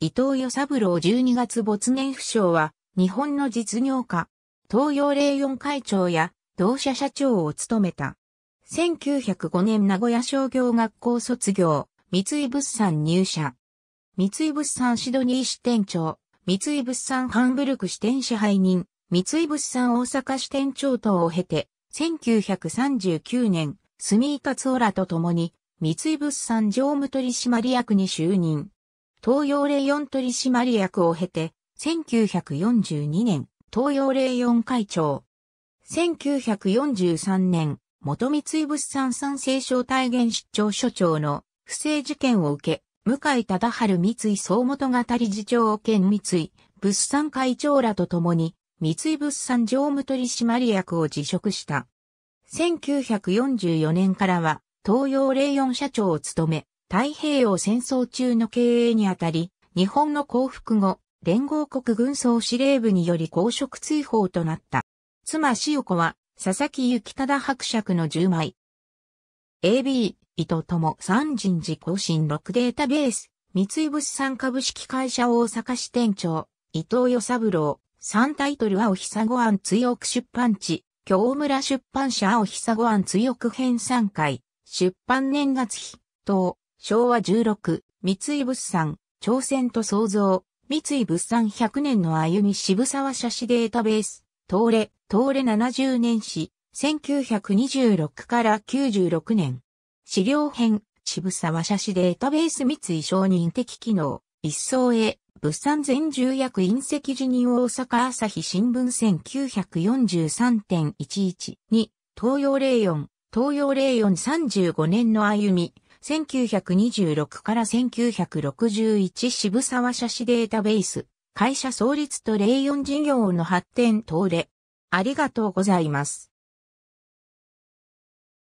伊藤与三郎12月没年不詳は、日本の実業家、東洋霊四会長や、同社社長を務めた。1905年名古屋商業学校卒業、三井物産入社。三井物産シドニー支店長、三井物産ハンブルク支店支配人、三井物産大阪支店長等を経て、1939年、住井達夫らと共に、三井物産常務取締役に就任。東洋霊四取締役を経て、1942年、東洋霊四会長。1943年、元三井物産産生省体現出張所長の不正事件を受け、向井忠春三井総元語理事長兼三井物産会長らと共に、三井物産常務取締役を辞職した。1944年からは、東洋霊四社長を務め、太平洋戦争中の経営にあたり、日本の降伏後、連合国軍総司令部により公職追放となった。妻塩子は、佐々木幸忠伯爵の10枚。AB、伊藤も三人事更新6データベース、三井物産株式会社大阪支店長、伊藤与三郎、3タイトル青久ご案追憶出版地、京村出版社青久ご案追憶編3回、出版年月日、等、昭和16、三井物産、朝鮮と創造、三井物産100年の歩み渋沢写真データベース、東レ、東レ70年史、1926から96年。資料編、渋沢写真データベース三井承認的機能、一層へ、物産全重役隕石辞任大阪朝日新聞1943.11 2東洋霊四、東洋霊4 3 5年の歩み、1926から1961渋沢写真データベース、会社創立とレイオン事業の発展等で、ありがとうございます。